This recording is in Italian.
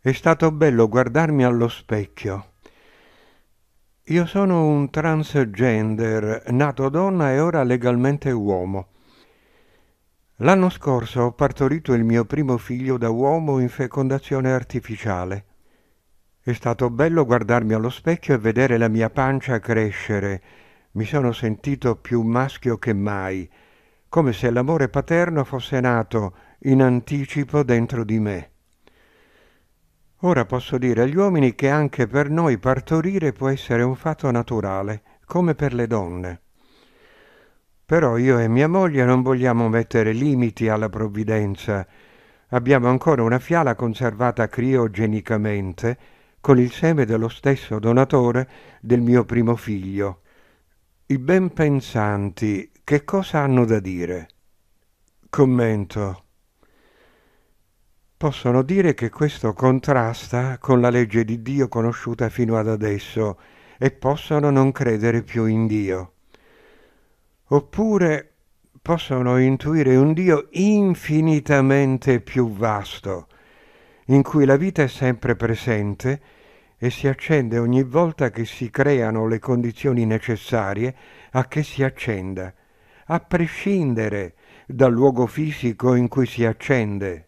È stato bello guardarmi allo specchio. Io sono un transgender, nato donna e ora legalmente uomo. L'anno scorso ho partorito il mio primo figlio da uomo in fecondazione artificiale. È stato bello guardarmi allo specchio e vedere la mia pancia crescere. Mi sono sentito più maschio che mai, come se l'amore paterno fosse nato in anticipo dentro di me. Ora posso dire agli uomini che anche per noi partorire può essere un fatto naturale, come per le donne. Però io e mia moglie non vogliamo mettere limiti alla provvidenza. Abbiamo ancora una fiala conservata criogenicamente con il seme dello stesso donatore del mio primo figlio. I ben pensanti che cosa hanno da dire? Commento possono dire che questo contrasta con la legge di Dio conosciuta fino ad adesso e possono non credere più in Dio. Oppure possono intuire un Dio infinitamente più vasto, in cui la vita è sempre presente e si accende ogni volta che si creano le condizioni necessarie a che si accenda, a prescindere dal luogo fisico in cui si accende